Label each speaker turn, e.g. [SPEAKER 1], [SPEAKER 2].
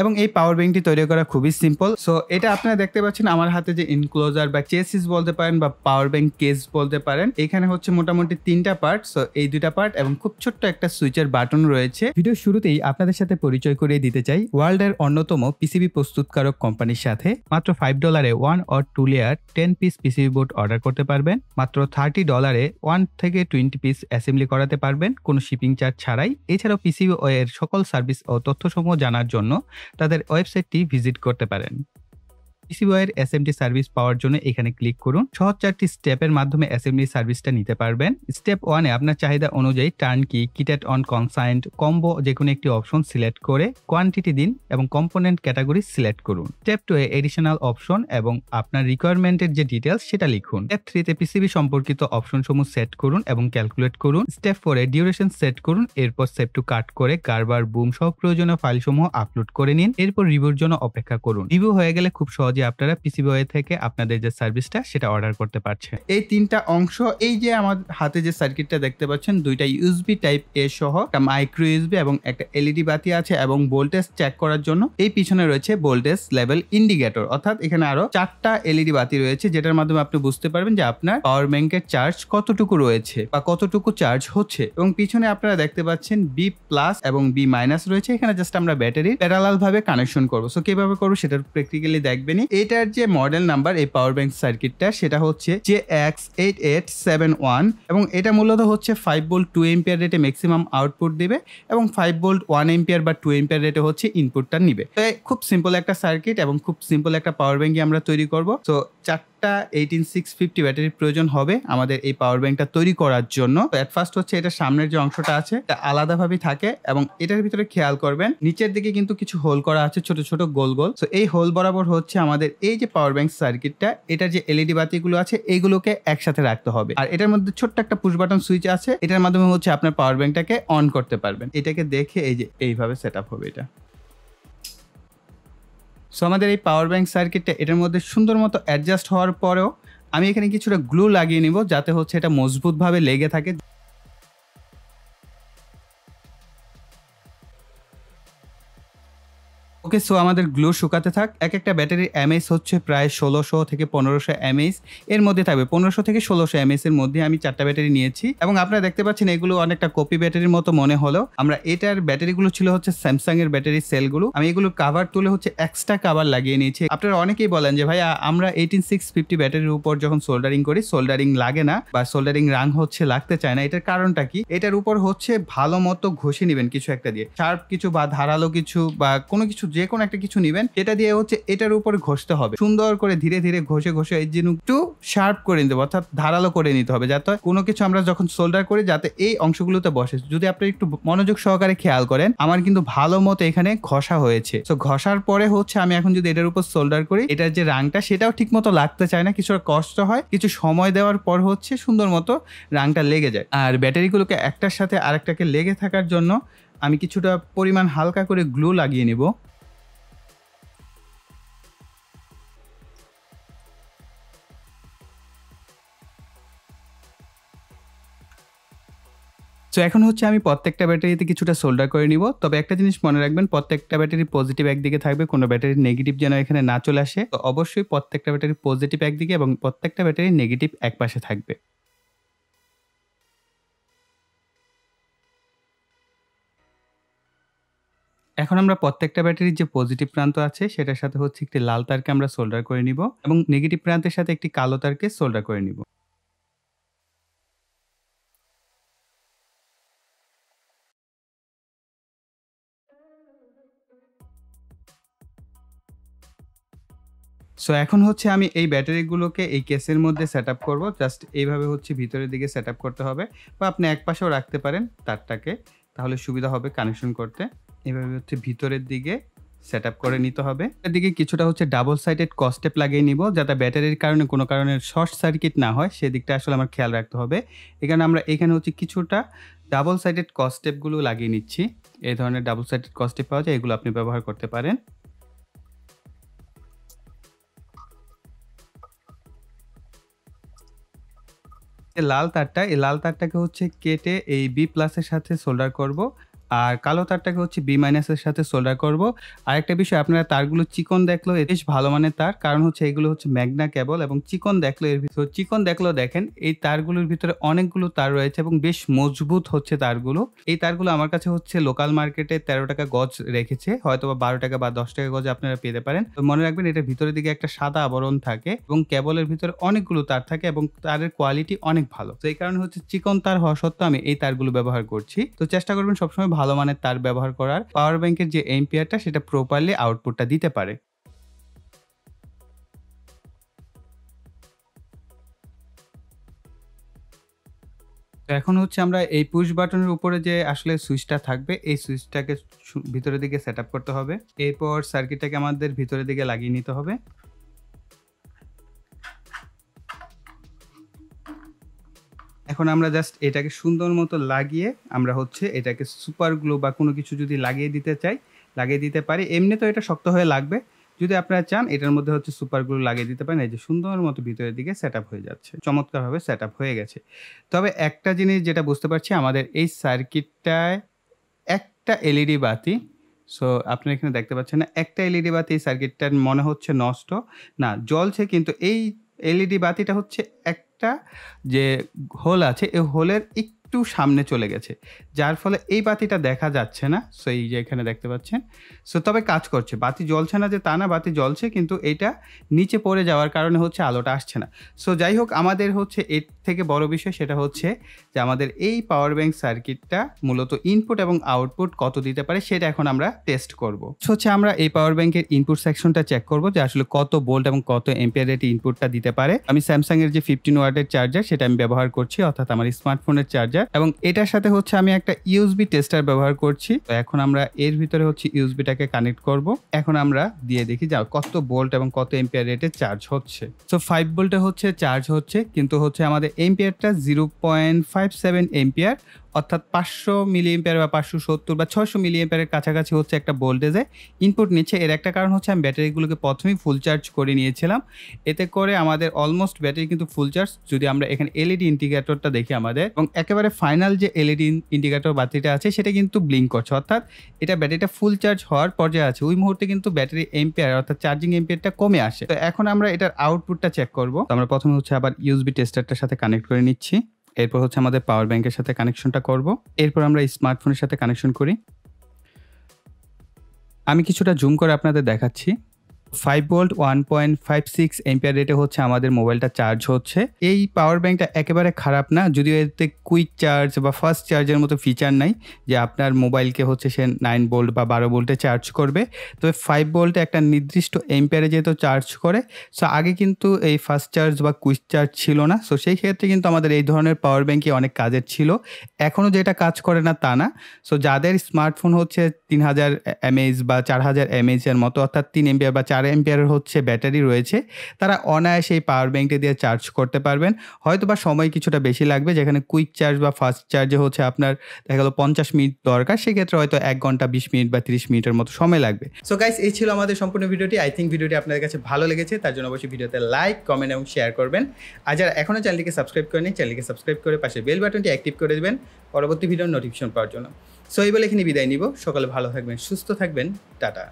[SPEAKER 1] এবং এই পাওয়ার ব্যাংকটি তৈরি করা খুবই সিম্পল সো এটা আপনারা দেখতে পাচ্ছেন আমার হাতে যে ইনক্লোজার বা চেসিস বলতে পারেন বা পাওয়ার ব্যাংক কেস বলতে পারেন এখানে হচ্ছে মোটামুটি তিনটা পার্ট সো এই দুইটা পার্ট এবং খুব ছোট্ট একটা সুইচের বাটন রয়েছে ভিডিও শুরুতেই আপনাদের সাথে পরিচয় করিয়ে দিতে চাই ওয়ার্ল্ড এর অন্যতম পিসিবি প্রস্তুতকারক কোম্পানির সাথে মাত্র ফাইভ ডলারে one or two layer ten piece PCB board order করতে পারবেন মাত্র থার্টি ডলারে ওয়ান থেকে টোয়েন্টি পিস অ্যাসেম্বলি করাতে পারবেন কোনো শিপিং চার্জ ছাড়াই এছাড়াও পিসিবি ওয়ের সকল সার্ভিস ও তথ্যসমূহ জানার জন্য তাদের ওয়েবসাইটটি ভিজিট করতে পারেন পিসিবয়ের এসএমডি সার্ভিস পাওয়ার জন্য এখানে ক্লিক করুন সহজ চারটি স্টেপের মাধ্যমে এসএমডি সার্ভিসটা নিতে পারবেন স্টেপ ওয়ানে আপনার চাহিদা অনুযায়ী টার্ন কি কিটেট অন কনসাইন্ট কম্বো যে কোনো একটি অপশন সিলেক্ট করে কোয়ান্টিটি দিন এবং কম্পোনেন্ট ক্যাটাগরি সিলেক্ট করুন স্টেপ টু এ এডিশনাল অপশন এবং আপনার রিকোয়ারমেন্টের যে ডিটেলস সেটা লিখুন স্টেপ থ্রি তে পিসিবি সম্পর্কিত অপশন সমূহ সেট করুন এবং ক্যালকুলেট করুন স্টেপ এ ডিউরেশন সেট করুন এরপর স্টেপ টু কাট করে কারবার বুম সহ প্রয়োজনীয় ফাইলসমূহ আপলোড করে নিন এরপর রিভিউর জন্য অপেক্ষা করুন রিভিউ হয়ে গেলে খুব সহজে যে আপনারা পিসিবিওয়ে থেকে আপনাদের যে সার্ভিসটা সেটা অর্ডার করতে পারছেন এই তিনটা অংশ এই যে আমার হাতে যে সার্কিটটা দেখতে পাচ্ছেন দুইটা ইউএসবি টাইপ এ সহ একটা মাইক্রো ইউএসবি এবং একটা এলইডি e বাতি আছে এবং ভোল্টেজ চেক করার জন্য এই পিছনে রয়েছে ভোল্টেজ লেভেল ইন্ডিকেটর অর্থাৎ এখানে আরো চারটা এলইডি e বাতি রয়েছে যেটার মাধ্যমে আপনি বুঝতে পারবেন যে আপনার পাওয়ার ব্যাংকের চার্জ কতটুকু রয়েছে বা কতটুকু চার্জ হচ্ছে এবং পিছনে আপনারা দেখতে পাচ্ছেন বি প্লাস এবং বি মাইনাস রয়েছে এখানে জাস্ট আমরা ব্যাটারি প্যারালাল ভাবে কানেকশন করবো সো কিভাবে করবো সেটা প্র্যাকটিক্যালি দেখবেনই এটার যে মডেল নাম্বার এই পাওয়ার ব্যাংক সার্কিটটা সেটা হচ্ছে যে X eight eight seven one এবং এটা মূলত হচ্ছে ফাইভ বোল্ট টু এম্পিয়ার রেটে ম্যাক্সিমাম আউটপুট দিবে এবং ফাইভ বোল্ট ওয়ান এম্পিয়ার বা টু এম্পিয়ার রেটে হচ্ছে ইনপুটটা নিবে তো খুব সিম্পল একটা সার্কিট এবং খুব সিম্পল একটা পাওয়ার ব্যাংকই আমরা তৈরি করব তো চারটা একটা এইটিন সিক্স ফিফটি ব্যাটারির প্রয়োজন হবে আমাদের এই পাওয়ার ব্যাংকটা তৈরি করার জন্য অ্যাট ফার্স্ট হচ্ছে এটা সামনের যে অংশটা আছে এটা আলাদাভাবে থাকে এবং এটার ভিতরে খেয়াল করবেন নিচের দিকে কিন্তু কিছু হোল করা আছে ছোট ছোট গোল গোল তো এই হোল বরাবর হচ্ছে আমাদের এই যে পাওয়ার ব্যাংক সার্কিটটা এটা যে এলইডি বাতিগুলো আছে এইগুলোকে একসাথে রাখতে হবে আর এটার মধ্যে ছোট্ট একটা পুশ বাটন সুইচ আছে এটার মাধ্যমে হচ্ছে আপনার পাওয়ার ব্যাংকটাকে অন করতে পারবেন এটাকে দেখে এই যে এইভাবে সেট হবে এটা সো আমাদের এই পাওয়ার ব্যাঙ্ক সার্কিটটা এটার মধ্যে সুন্দর মতো অ্যাডজাস্ট হওয়ার পরেও আমি এখানে কিছুটা গ্লু লাগিয়ে নিব যাতে হচ্ছে এটা মজবুতভাবে লেগে থাকে ওকে সো আমাদের গ্লো শুকাতে থাক এক একটা ব্যাটারির এমএস হচ্ছে প্রায় ষোলোশো থেকে পনেরোশো এমএস এর মধ্যে থাকবে পনেরোশো থেকে ষোলোশো এমএস এর মধ্যে আমি চারটা ব্যাটারি নিয়েছি এবং আপনারা দেখতে পাচ্ছেন এগুলো অনেকটা কপি ব্যাটারির মতো মনে হলো আমরা এটার ব্যাটারিগুলো ছিল হচ্ছে স্যামসাং এর ব্যাটারি সেলগুলো আমি এগুলো কাভার তুলে হচ্ছে এক্সট্রা কাভার লাগিয়ে নিয়েছি আপনারা অনেকেই বলেন যে ভাই আমরা এইটিন সিক্স ফিফটি ব্যাটারির উপর যখন সোল্ডারিং করি সোল্ডারিং লাগে না বা সোল্ডারিং রাং হচ্ছে লাগতে চায় না এটার কারণটা কি এটার উপর হচ্ছে ভালো মতো ঘষে নেবেন কিছু একটা দিয়ে শার্প কিছু বা ধারালো কিছু বা কোনো কিছু যে যে কোনো একটা কিছু নেবেন এটা দিয়ে হচ্ছে এটার উপর ঘষতে হবে সুন্দর করে ধীরে ধীরে ঘষে ঘষে এই জন্য একটু শার্প করে নিতে হবে অর্থাৎ ধারালো করে নিতে হবে যাতে কোনো কিছু আমরা যখন সোল্ডার করি যাতে এই অংশগুলোতে বসে যদি আপনি একটু মনোযোগ সহকারে খেয়াল করেন আমার কিন্তু ভালো মতো এখানে ঘষা হয়েছে তো ঘষার পরে হচ্ছে আমি এখন যদি এটার উপর সোল্ডার করি এটার যে রাংটা সেটাও ঠিক মতো লাগতে চায় না কিছুটা কষ্ট হয় কিছু সময় দেওয়ার পর হচ্ছে সুন্দর মতো রাংটা লেগে যায় আর ব্যাটারিগুলোকে একটার সাথে আরেকটাকে লেগে থাকার জন্য আমি কিছুটা পরিমাণ হালকা করে গ্লু লাগিয়ে নেবো সো এখন হচ্ছে আমি প্রত্যেকটা ব্যাটারিতে কিছুটা সোল্ডার করে নিব তবে একটা জিনিস মনে রাখবেন প্রত্যেকটা ব্যাটারি পজিটিভ একদিকে থাকবে কোনো ব্যাটারি নেগেটিভ যেন এখানে না চলে আসে তো অবশ্যই প্রত্যেকটা ব্যাটারি পজিটিভ একদিকে এবং প্রত্যেকটা ব্যাটারি নেগেটিভ এক পাশে থাকবে এখন আমরা প্রত্যেকটা ব্যাটারির যে পজিটিভ প্রান্ত আছে সেটার সাথে হচ্ছে একটি লাল তারকে আমরা সোল্ডার করে নিব এবং নেগেটিভ প্রান্তের সাথে একটি কালো তারকে সোল্ডার করে নিব সো এখন হচ্ছে আমি এই ব্যাটারিগুলোকে এই কেসের মধ্যে সেট আপ করবো জাস্ট এইভাবে হচ্ছে ভিতরের দিকে সেট আপ করতে হবে বা আপনি এক পাশেও রাখতে পারেন তারটাকে তাহলে সুবিধা হবে কানেকশন করতে এভাবে হচ্ছে ভিতরের দিকে সেট আপ করে নিতে হবে এদিকে কিছুটা হচ্ছে ডাবল সাইডেড কস্টেপ লাগিয়ে নিব যাতে ব্যাটারির কারণে কোনো কারণে শর্ট সার্কিট না হয় সেদিকটা আসলে আমার খেয়াল রাখতে হবে এখানে আমরা এখানে হচ্ছে কিছুটা ডাবল সাইডেড কস্টেপগুলো লাগিয়ে নিচ্ছি এই ধরনের ডাবল সাইডেড কস্টেপ পাওয়া যায় এগুলো আপনি ব্যবহার করতে পারেন লাল তারটা এই লাল তারটাকে হচ্ছে কেটে এই বি প্লাসের সাথে সোল্ডার করব আর কালো তারটাকে হচ্ছে বি মাইনাসের সাথে সোল্ডার করব আর একটা বিষয় আপনারা তারগুলো চিকন দেখলো এ বেশ ভালো মানের তার কারণ হচ্ছে এগুলো হচ্ছে ম্যাগনা কেবল এবং চিকন দেখলো এর ভিতরে চিকন দেখলো দেখেন এই তারগুলোর ভিতরে অনেকগুলো তার রয়েছে এবং বেশ মজবুত হচ্ছে তারগুলো এই তারগুলো আমার কাছে হচ্ছে লোকাল মার্কেটে তেরো টাকা গজ রেখেছে হয়তো বা বারো টাকা বা দশ টাকা গজ আপনারা পেতে পারেন তো মনে রাখবেন এটা ভিতরের দিকে একটা সাদা আবরণ থাকে এবং কেবলের ভিতরে অনেকগুলো তার থাকে এবং তারের কোয়ালিটি অনেক ভালো তো এই কারণে হচ্ছে চিকন তার হওয়া সত্ত্বেও আমি এই তারগুলো ব্যবহার করছি তো চেষ্টা করবেন সবসময় ভালো মানের তার ব্যবহার করার পাওয়ার ব্যাংকের যে এমপিআরটা সেটা প্রপারলি আউটপুটটা দিতে পারে এখন হচ্ছে আমরা এই পুশ বাটনের উপরে যে আসলে সুইচটা থাকবে এই সুইচটাকে ভিতরের দিকে সেট করতে হবে এরপর সার্কিটটাকে আমাদের ভিতরের দিকে লাগিয়ে নিতে হবে এখন আমরা জাস্ট এটাকে সুন্দর মতো লাগিয়ে আমরা হচ্ছে এটাকে সুপার গ্লো বা কোনো কিছু যদি লাগিয়ে দিতে চাই লাগিয়ে দিতে পারি এমনি তো এটা শক্ত হয়ে লাগবে যদি আপনারা চান এটার মধ্যে হচ্ছে সুপার গ্লু লাগিয়ে দিতে পারেন এই যে সুন্দর মতো ভিতরের দিকে সেট হয়ে যাচ্ছে চমৎকারভাবে সেট হয়ে গেছে তবে একটা জিনিস যেটা বুঝতে পারছি আমাদের এই সার্কিটটায় একটা এলইডি বাতি সো আপনারা এখানে দেখতে পাচ্ছেন না একটা এলইডি বাতি এই সার্কিটটার মনে হচ্ছে নষ্ট না জ্বলছে কিন্তু এই এলইডি বাতিটা হচ্ছে এক একটা যে হোল আছে এই হোলের একটু সামনে চলে গেছে যার ফলে এই বাতিটা দেখা যাচ্ছে না সো এই যে এখানে দেখতে পাচ্ছেন সো তবে কাজ করছে বাতি জ্বলছে না যে তা না বাতি জ্বলছে কিন্তু এটা নিচে পড়ে যাওয়ার কারণে হচ্ছে আলোটা আসছে না সো যাই হোক আমাদের হচ্ছে এর থেকে বড় বিষয় সেটা হচ্ছে যে আমাদের এই পাওয়ার ব্যাংক সার্কিটটা মূলত ইনপুট এবং আউটপুট কত দিতে পারে সেটা এখন আমরা টেস্ট করব হচ্ছে আমরা এই পাওয়ার ব্যাংকের ইনপুট সেকশনটা চেক করব যে আসলে কত বোল্ট এবং কত এম্পিয়ার এটি ইনপুটটা দিতে পারে আমি স্যামসাং এর যে ফিফটিন ওয়ার্ডের চার্জার সেটা আমি ব্যবহার করছি অর্থাৎ আমার স্মার্টফোনের চার্জার এবং এটার সাথে হচ্ছে আমি একটা ইউএসবি টেস্টার ব্যবহার করছি তো এখন আমরা এর ভিতরে হচ্ছে ইউএসবিটাকে কানেক্ট করব এখন আমরা দিয়ে দেখি যা কত ভোল্ট এবং কত এম্পিয়ার রেটে চার্জ হচ্ছে সো ফাইভ ভোল্টে হচ্ছে চার্জ হচ্ছে কিন্তু হচ্ছে আমাদের এম্পিয়ারটা zero point five seven ampere অর্থাৎ পাঁচশো মিলি বা পাঁচশো সত্তর বা ছশো মিলি কাছাকাছি হচ্ছে একটা ভোল্টেজে ইনপুট নিচ্ছে এর একটা কারণ হচ্ছে আমি ব্যাটারিগুলোকে প্রথমেই ফুল চার্জ করে নিয়েছিলাম এতে করে আমাদের অলমোস্ট ব্যাটারি কিন্তু ফুল চার্জ যদি আমরা এখানে এলইডি ইন্ডিকেটরটা e দেখি আমাদের এবং একেবারে ফাইনাল যে এলইডি ইন্ডিকেটর বাতিটা আছে সেটা কিন্তু ব্লিঙ্ক করছে অর্থাৎ এটা ব্যাটারিটা ফুল চার্জ হওয়ার পর্যায়ে আছে ওই মুহূর্তে কিন্তু ব্যাটারি এম্পিয়ার অর্থাৎ চার্জিং এম্পিয়ারটা কমে আসে তো এখন আমরা এটার আউটপুটটা চেক করবো আমরা প্রথমে হচ্ছে আবার ইউসবি টেস্টারটার সাথে কানেক্ট করে নিচ্ছি এরপর হচ্ছে আমাদের পাওয়ার ব্যাংকের সাথে কানেকশনটা করব এরপর আমরা স্মার্টফোনের সাথে কানেকশন করি আমি কিছুটা জুম করে আপনাদের দেখাচ্ছি five volt one point five six ampere রেটে হচ্ছে আমাদের মোবাইলটা চার্জ হচ্ছে এই পাওয়ার ব্যাঙ্কটা একেবারে খারাপ না যদিও এতে কুইক চার্জ বা ফাস্ট চার্জের মতো ফিচার নাই যে আপনার মোবাইলকে হচ্ছে সে নাইন ভোল্ট বা বারো ভোল্টে চার্জ করবে তবে ফাইভ ভোল্টে একটা নির্দিষ্ট এম্পিয়ারে যেহেতু চার্জ করে সো আগে কিন্তু এই ফাস্ট চার্জ বা কুইক চার্জ ছিল না সো সেই ক্ষেত্রে কিন্তু আমাদের এই ধরনের পাওয়ার ব্যাঙ্কই অনেক কাজের ছিল এখনও যেটা কাজ করে না তা না সো যাদের স্মার্টফোন হচ্ছে তিন হাজার এমএইচ বা চার হাজার এমএইচের মতো অর্থাৎ তিন এম্পিয়ার বা চার চার এম্পিয়ারের হচ্ছে ব্যাটারি রয়েছে তারা অনায়াসে এই পাওয়ার ব্যাঙ্কটি দিয়ে চার্জ করতে পারবেন হয়তো বা সময় কিছুটা বেশি লাগবে যেখানে কুইক চার্জ বা ফাস্ট চার্জে হচ্ছে আপনার দেখা গেলো পঞ্চাশ মিনিট দরকার সেক্ষেত্রে হয়তো এক ঘন্টা বিশ মিনিট বা তিরিশ মিনিটের মতো সময় লাগবে সো গাইস এই ছিল আমাদের সম্পূর্ণ ভিডিওটি আই থিঙ্ক ভিডিওটি আপনাদের কাছে ভালো লেগেছে তার জন্য অবশ্যই ভিডিওতে লাইক কমেন্ট এবং শেয়ার করবেন আর যারা এখনও চ্যানেলটিকে সাবস্ক্রাইব করে নিন চ্যানেলকে সাবস্ক্রাইব করে পাশে বেল বাটনটি অ্যাক্টিভ করে দেবেন পরবর্তী ভিডিওর নোটিফিকেশন পাওয়ার জন্য সো এই বলে এখানে বিদায় নিব সকালে ভালো থাকবেন সুস্থ থাকবেন টাটা